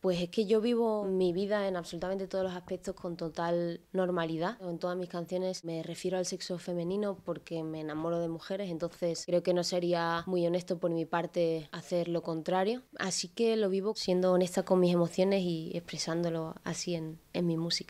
Pues es que yo vivo mi vida en absolutamente todos los aspectos con total normalidad. En todas mis canciones me refiero al sexo femenino porque me enamoro de mujeres, entonces creo que no sería muy honesto por mi parte hacer lo contrario. Así que lo vivo siendo honesta con mis emociones y expresándolo así en, en mi música.